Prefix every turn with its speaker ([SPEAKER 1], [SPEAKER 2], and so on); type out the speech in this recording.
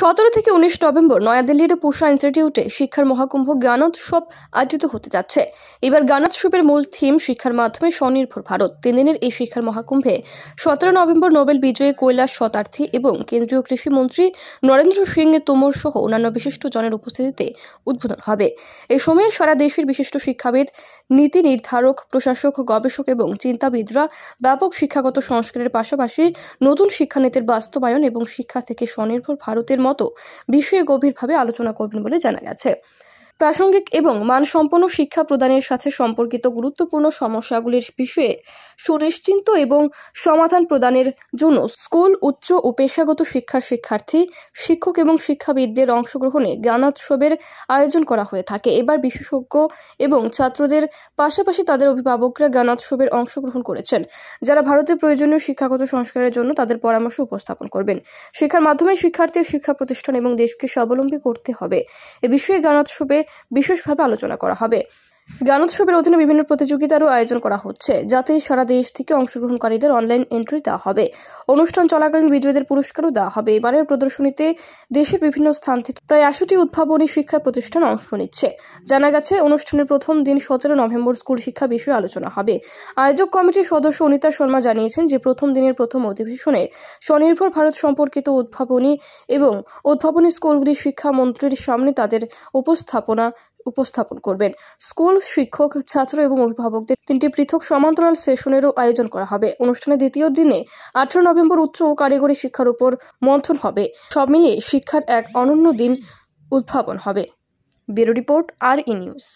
[SPEAKER 1] সতেরো থেকে উনিশ নভেম্বর নয়াদিল্লির পুষা ইনস্টিটিউটে শিক্ষার মহাকুম্ভ জ্ঞানোৎসব আয়োজিত হতে যাচ্ছে এবার জ্ঞানোৎসবের মূল থিম শিক্ষার মাধ্যমে স্বনির্ভর ভারত তিন দিনের এই শিক্ষার মহাকুম্ভে সতেরো নভেম্বর নোবেল বিজয়ী কৈলাস শতার্থী এবং কেন্দ্রীয় কৃষিমন্ত্রী নরেন্দ্র সিং তোমর সহ অন্যান্য বিশিষ্ট জনের উপস্থিতিতে উদ্বোধন হবে এ সময়ে সারা দেশের বিশিষ্ট শিক্ষাবিদ নীতি নির্ধারক প্রশাসক গবেষক এবং চিন্তাবিদরা ব্যাপক শিক্ষাগত সংস্কারের পাশাপাশি নতুন শিক্ষানীতির বাস্তবায়ন এবং শিক্ষা থেকে স্বনির্ভর ভারতের মতো বিষয়ে গভীরভাবে আলোচনা করবেন বলে জানা গেছে প্রাসঙ্গিক এবং মানসম্পন্ন শিক্ষা প্রদানের সাথে সম্পর্কিত গুরুত্বপূর্ণ সমস্যাগুলির বিষয়ে সুনিশ্চিন্ত এবং সমাধান প্রদানের জন্য স্কুল উচ্চ ও পেশাগত শিক্ষার শিক্ষার্থী শিক্ষক এবং শিক্ষাবিদদের অংশগ্রহণে জ্ঞানোৎসবের আয়োজন করা হয়ে থাকে এবার বিশেষজ্ঞ এবং ছাত্রদের পাশাপাশি তাদের অভিভাবকরা জ্ঞানোৎসবের অংশগ্রহণ করেছেন যারা ভারতের প্রয়োজনীয় শিক্ষাগত সংস্কারের জন্য তাদের পরামর্শ উপস্থাপন করবেন শিক্ষার মাধ্যমে শিক্ষার্থীর শিক্ষা প্রতিষ্ঠান এবং দেশকে স্বাবলম্বী করতে হবে এ বিষয়ে জ্ঞানোৎসবে বিশেষভাবে আলোচনা করা হবে জ্ঞানোৎসবের অধীনে বিভিন্ন প্রতিযোগিতারও আয়োজন করা হচ্ছে যাতে সারা দেশ থেকে অংশগ্রহণকারীদের অনলাইন এন্ট্রি দেওয়া হবে অনুষ্ঠান চলাকালীন বিজয়ীদের পুরস্কারও দেওয়া হবে এবারের প্রদর্শনীতে দেশের বিভিন্ন স্থান থেকে প্রায় আশিটি উদ্ভাবনী শিক্ষা প্রতিষ্ঠান অংশ নিচ্ছে জানা গেছে অনুষ্ঠানের প্রথম দিন সতেরো নভেম্বর স্কুল শিক্ষা বিষয়ে আলোচনা হবে আয়োজক কমিটির সদস্য অনিতা শর্মা জানিয়েছেন যে প্রথম দিনের প্রথম অধিবেশনে স্বনির্ভর ভারত সম্পর্কিত উদ্ভাবনী এবং উদ্ভাবনী স্কুলগুলি শিক্ষামন্ত্রীর সামনে তাদের উপস্থাপনা উপস্থাপন করবেন স্কুল শিক্ষক ছাত্র এবং অভিভাবকদের তিনটি পৃথক সমান্তরাল সেশনেরও আয়োজন করা হবে অনুষ্ঠানে দ্বিতীয় দিনে আঠারো নভেম্বর উচ্চ ও কারিগরি শিক্ষার উপর মন্থন হবে সব মিলিয়ে শিক্ষার এক অনন্য দিন উদ্ভাবন হবে ব্যুরো রিপোর্ট আর ই নিউজ